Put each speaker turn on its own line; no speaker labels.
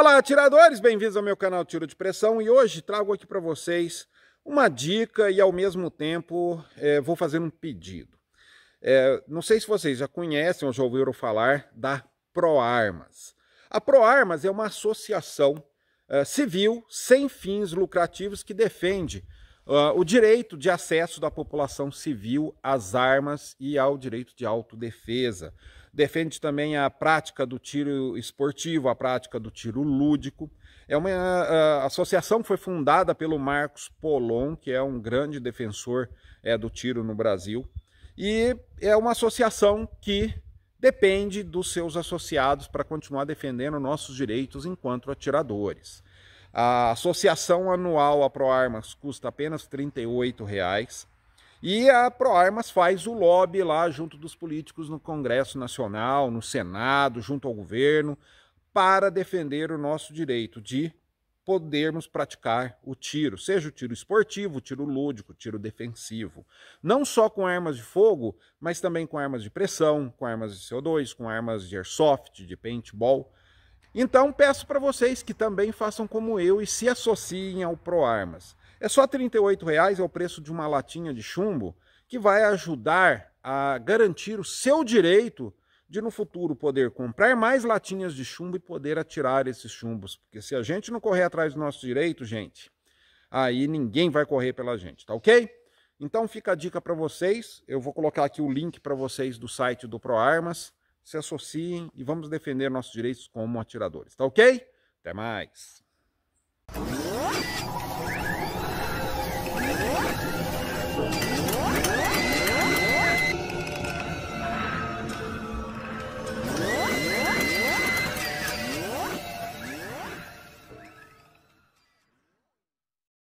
Olá, atiradores! Bem-vindos ao meu canal Tiro de Pressão e hoje trago aqui para vocês uma dica e ao mesmo tempo é, vou fazer um pedido. É, não sei se vocês já conhecem ou já ouviram falar da ProArmas. A ProArmas é uma associação é, civil sem fins lucrativos que defende Uh, o direito de acesso da população civil às armas e ao direito de autodefesa. Defende também a prática do tiro esportivo, a prática do tiro lúdico. É uma uh, associação que foi fundada pelo Marcos Polon, que é um grande defensor é, do tiro no Brasil. E é uma associação que depende dos seus associados para continuar defendendo nossos direitos enquanto atiradores. A associação anual à ProArmas custa apenas R$ reais e a ProArmas faz o lobby lá junto dos políticos no Congresso Nacional, no Senado, junto ao governo, para defender o nosso direito de podermos praticar o tiro, seja o tiro esportivo, o tiro lúdico, o tiro defensivo. Não só com armas de fogo, mas também com armas de pressão, com armas de CO2, com armas de airsoft, de paintball. Então peço para vocês que também façam como eu e se associem ao ProArmas. É só R$ 38,00 é o preço de uma latinha de chumbo que vai ajudar a garantir o seu direito de no futuro poder comprar mais latinhas de chumbo e poder atirar esses chumbos. Porque se a gente não correr atrás do nosso direito, gente, aí ninguém vai correr pela gente, tá ok? Então fica a dica para vocês. Eu vou colocar aqui o link para vocês do site do ProArmas se associem e vamos defender nossos direitos como atiradores, tá ok? Até mais!